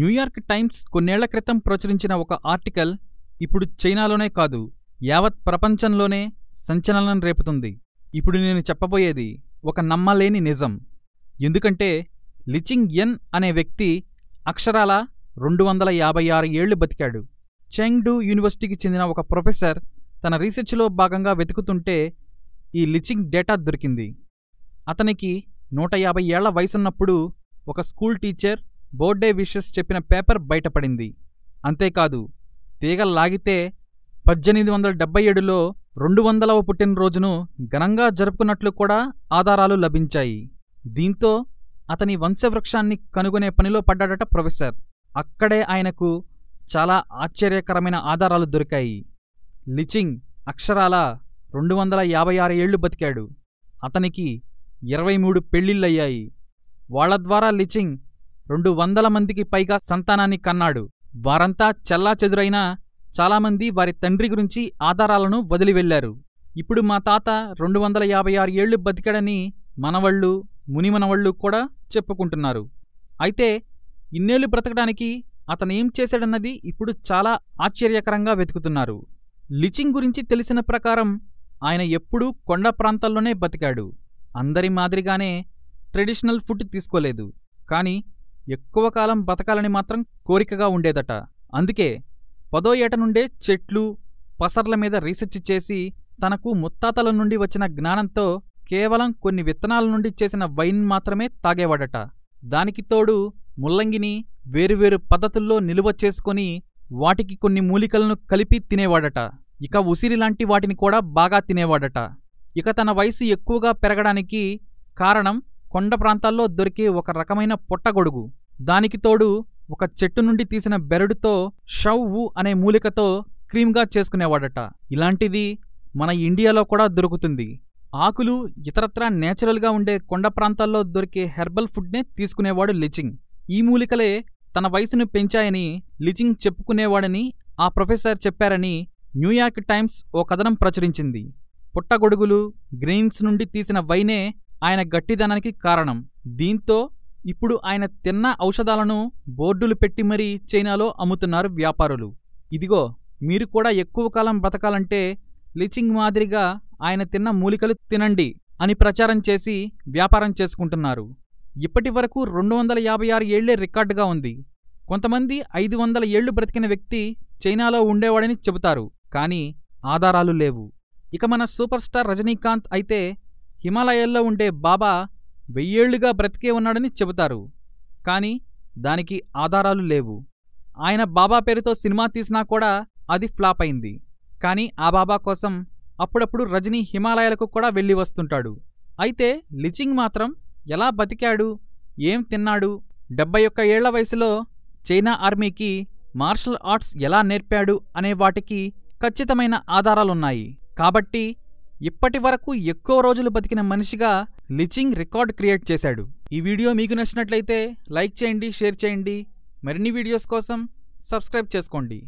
New York times కొన్నేళ్ల క్రితం ప్రచురించిన ఒక ఆర్టికల్ ఇప్పుడు చైనాలోనే కాదు యావత్ ప్రపంచంలోనే సంచలనం రేపుతుంది ఇప్పుడు నేను చెప్పబోయేది ఒక నమ్మలేని నిజం ఎందుకంటే లిచింగ్ యన్ అనే వ్యక్తి అక్షరాల రెండు వందల యాభై ఆరు ఏళ్లు బతికాడు చెంగ్డూ యూనివర్సిటీకి చెందిన ఒక ప్రొఫెసర్ తన రీసెర్చ్లో భాగంగా వెతుకుతుంటే ఈ లిచింగ్ డేటా దొరికింది అతనికి నూట యాభై ఏళ్ల వయసున్నప్పుడు ఒక స్కూల్ టీచర్ బోర్డే విషెస్ చెప్పిన పేపర్ బయటపడింది అంతేకాదు తీగల్లాగితే లాగితే పద్దెనిమిది వందల డెబ్బై ఏడులో రెండు వందలవ పుట్టినరోజును ఘనంగా జరుపుకున్నట్లు కూడా ఆధారాలు లభించాయి దీంతో అతని వంశవృక్షాన్ని కనుగొనే పనిలో పడ్డాడట ప్రొఫెసర్ అక్కడే ఆయనకు చాలా ఆశ్చర్యకరమైన ఆధారాలు దొరికాయి లిచింగ్ అక్షరాల రెండు వందల యాభై ఆరు ఏళ్లు బతికాడు అతనికి ఇరవై మూడు పెళ్లిళ్ళయ్యాయి వాళ్ల ద్వారా లిచింగ్ రెండు వందల మందికి పైగా సంతానాన్ని కన్నాడు వారంతా చెల్లాచెదురైనా చాలామంది వారి తండ్రి గురించి ఆధారాలను వదిలివెళ్లారు ఇప్పుడు మా తాత రెండు వందల యాభై ఆరు ఏళ్లు బతికాడని మనవళ్ళు మునిమనవళ్ళు కూడా చెప్పుకుంటున్నారు అయితే ఇన్నేళ్లు బ్రతకడానికి అతనేం చేశాడన్నది ఇప్పుడు చాలా ఆశ్చర్యకరంగా వెతుకుతున్నారు లిచింగ్ గురించి తెలిసిన ప్రకారం ఆయన ఎప్పుడూ కొండ ప్రాంతాల్లోనే బతికాడు అందరి మాదిరిగానే ట్రెడిషనల్ ఫుడ్ తీసుకోలేదు కానీ ఎక్కువ కాలం బతకాలని మాత్రం కోరికగా ఉండేదట అందుకే పదో ఏట నుండే చెట్లు పసర్ల మీద రీసెర్చ్ చేసి తనకు ముత్తాతల నుండి వచ్చిన జ్ఞానంతో కేవలం కొన్ని విత్తనాల నుండి చేసిన వైన్ మాత్రమే తాగేవాడట దానికి తోడు ముల్లంగిని వేరువేరు పద్ధతుల్లో నిలువ చేసుకొని వాటికి కొన్ని మూలికలను కలిపి తినేవాడట ఇక ఉసిరి లాంటి వాటిని కూడా బాగా తినేవాడట ఇక తన వయసు ఎక్కువగా పెరగడానికి కారణం కొండ ప్రాంతాల్లో దొరికే ఒక రకమైన పొట్టగొడుగు దానికి తోడు ఒక చెట్టు నుండి తీసిన బెరడుతో షవ్ అనే మూలికతో క్రీమ్గా చేసుకునేవాడట ఇలాంటిది మన ఇండియాలో కూడా దొరుకుతుంది ఆకులు ఇతరత్రా నేచురల్గా ఉండే కొండ ప్రాంతాల్లో దొరికే హెర్బల్ ఫుడ్నే తీసుకునేవాడు లిచింగ్ ఈ మూలికలే తన వయసును పెంచాయని లిచింగ్ చెప్పుకునేవాడని ఆ ప్రొఫెసర్ చెప్పారని న్యూయార్క్ టైమ్స్ ఓ కథనం ప్రచురించింది పుట్టగొడుగులు గ్రెయిన్స్ నుండి తీసిన వైనే ఆయన గట్టిదనానికి కారణం దీంతో ఇప్పుడు ఆయన తిన్న ఔషధాలను బోర్డులు పెట్టి మరీ చైనాలో అమ్ముతున్నారు వ్యాపారులు ఇదిగో మీరు కూడా ఎక్కువ కాలం బ్రతకాలంటే లీచింగ్ మాదిరిగా ఆయన తిన్న మూలికలు తినండి అని ప్రచారం చేసి వ్యాపారం చేసుకుంటున్నారు ఇప్పటి వరకు రెండు వందల యాభై ఆరు ఏళ్లే రికార్డుగా ఉంది కొంతమంది ఐదు వందల ఏళ్లు బ్రతికిన వ్యక్తి చైనాలో ఉండేవాడని చెబుతారు కానీ ఆధారాలు లేవు ఇక మన సూపర్ స్టార్ రజనీకాంత్ అయితే హిమాలయాల్లో ఉండే బాబా వెయ్యేళ్లుగా బ్రతికే ఉన్నాడని చెబుతారు కాని దానికి ఆధారాలు లేవు ఆయన బాబా పేరుతో సినిమా తీసినా కూడా అది ఫ్లాప్ అయింది కానీ ఆ బాబా కోసం అప్పుడప్పుడు రజనీ హిమాలయాలకు కూడా వెళ్ళి వస్తుంటాడు అయితే లిచింగ్ మాత్రం ఎలా బతికాడు ఏం తిన్నాడు డెబ్బై ఒక్క ఏళ్ల వయసులో చైనా ఆర్మీకి మార్షల్ ఆర్ట్స్ ఎలా నేర్పాడు అనే వాటికి ఖచ్చితమైన ఆధారాలున్నాయి కాబట్టి ఇప్పటి వరకు ఎక్కువ రోజులు బతికిన మనిషిగా లిచింగ్ రికార్డ్ క్రియేట్ చేశాడు ఈ వీడియో మీకు నచ్చినట్లయితే లైక్ చేయండి షేర్ చేయండి మరిన్ని వీడియోస్ కోసం సబ్స్క్రైబ్ చేసుకోండి